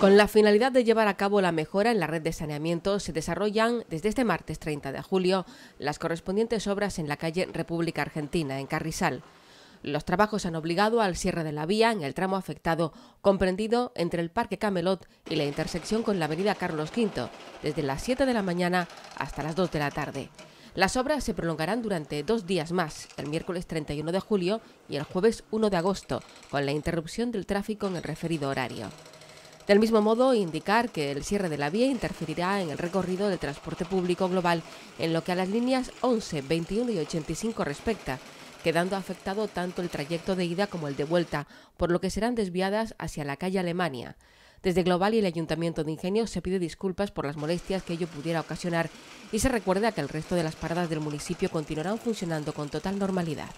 Con la finalidad de llevar a cabo la mejora en la red de saneamiento, se desarrollan desde este martes 30 de julio las correspondientes obras en la calle República Argentina, en Carrizal. Los trabajos han obligado al cierre de la vía en el tramo afectado, comprendido entre el Parque Camelot y la intersección con la avenida Carlos V, desde las 7 de la mañana hasta las 2 de la tarde. Las obras se prolongarán durante dos días más, el miércoles 31 de julio y el jueves 1 de agosto, con la interrupción del tráfico en el referido horario. Del mismo modo, indicar que el cierre de la vía interferirá en el recorrido del transporte público global en lo que a las líneas 11, 21 y 85 respecta, quedando afectado tanto el trayecto de ida como el de vuelta, por lo que serán desviadas hacia la calle Alemania. Desde Global y el Ayuntamiento de Ingenio se pide disculpas por las molestias que ello pudiera ocasionar y se recuerda que el resto de las paradas del municipio continuarán funcionando con total normalidad.